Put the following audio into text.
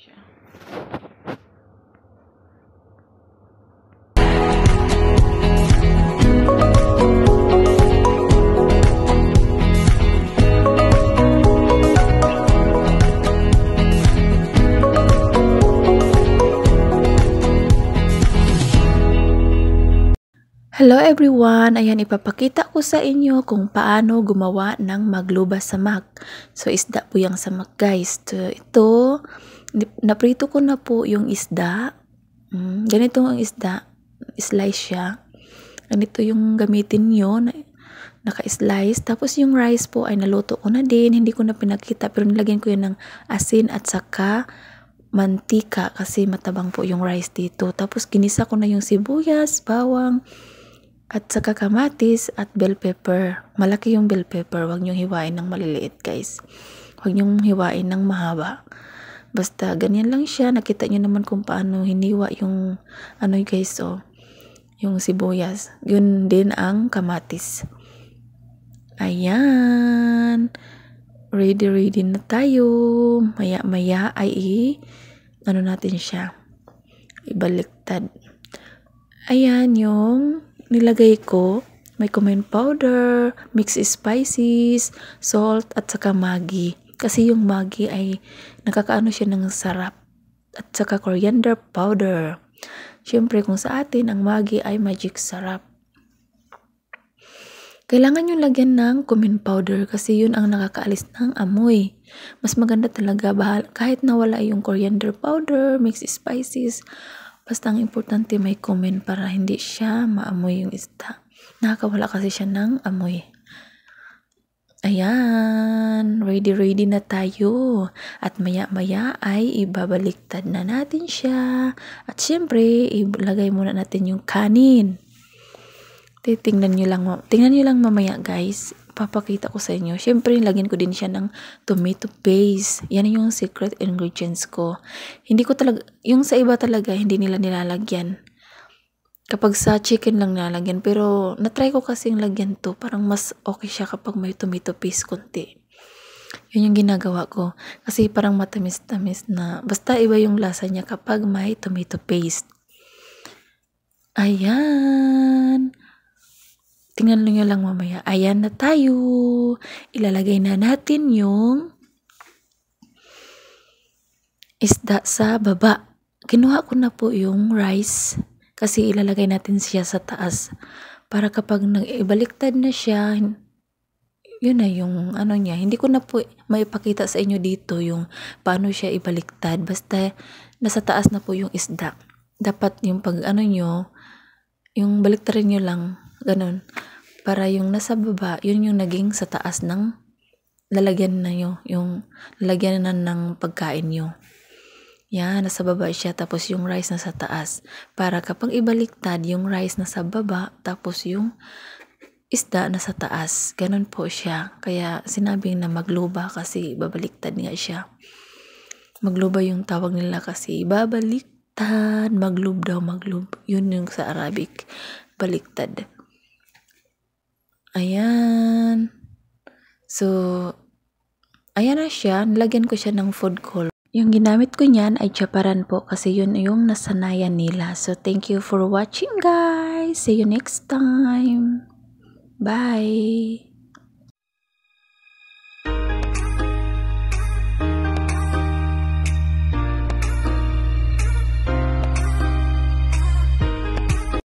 Hello everyone! Ayan, ipapakita ko sa inyo kung paano gumawa ng magluba samak. So, isda po yung samak guys. Ito, naprito ko na po yung isda. Mm, ganito ang isda. Slice siya. Ganito yung gamitin yun. Naka-slice. Tapos yung rice po ay naluto ko na din. Hindi ko na pinakita pero nilagyan ko yun ng asin at saka mantika kasi matabang po yung rice dito. Tapos ginisa ko na yung sibuyas, bawang, at saka kamatis at bell pepper. Malaki yung bell pepper. Huwag niyong hiwain ng maliliit guys. Huwag niyong hiwain ng mahaba. Basta, ganyan lang siya. Nakita nyo naman kung paano hiniwa yung, ano guys, oh, yung sibuyas. Yun din ang kamatis. Ayan. Ready, ready na tayo. Maya, maya ay i, ano natin siya. Ibaliktad. Ayan yung nilagay ko. May cumin powder, mixed spices, salt, at saka maggi kasi yung Maggi ay nakakaano siya ng sarap at saka coriander powder. Siyempre kung sa atin, ang Maggi ay magic sarap. Kailangan yung lagyan ng cumin powder kasi yun ang nakakaalis ng amoy. Mas maganda talaga bahal, kahit nawala yung coriander powder, mixed spices, basta ang importante may cumin para hindi siya maamoy yung isda. Nakakawala kasi siya ng amoy. Ayan yan, ready-ready na tayo. At maya-maya ay ibabaliktad na natin siya. At syempre, ilagay muna natin yung kanin. Titingnan nyo lang, tingnan nyo lang mamaya guys. Papakita ko sa inyo. Syempre, lagyan ko din siya ng tomato paste. Yan yung secret ingredients ko. Hindi ko talaga, yung sa iba talaga, hindi nila nilalagyan kapag sa chicken lang nalagyan. Pero, natry ko kasing lagyan to. Parang mas okay siya kapag may tomato paste konti. Yun yung ginagawa ko. Kasi parang matamis-tamis na. Basta iba yung lasa niya kapag may tomato paste. Ayan. Tingnan nyo lang mamaya. Ayan na tayo. Ilalagay na natin yung isda sa baba. Kinuha ko na po yung rice kasi ilalagay natin siya sa taas para kapag nag-ibaliktad na siya, yun na yung ano niya. Hindi ko na po maipakita sa inyo dito yung paano siya ibaliktad. Basta nasa taas na po yung isda. Dapat yung pag ano nyo, yung baliktarin nyo lang, ganun. Para yung nasa baba, yun yung naging sa taas ng lalagyan na nyo, yung lalagyan na ng pagkain nyo. Yan, nasa baba siya, tapos yung rice nasa taas. Para kapag ibaliktad, yung rice nasa baba, tapos yung isda na sa taas. Ganun po siya. Kaya sinabing na magluba kasi babaliktad nga siya. Magluba yung tawag nila kasi babaliktad. Maglub daw, maglub. Yun yung sa Arabic. Baliktad. Ayan. So, ayan na siya. Nilagyan ko siya ng food call. Yung ginamit ko niyan ay chaparan po kasi yun yung nasanayan nila. So, thank you for watching guys. See you next time. Bye.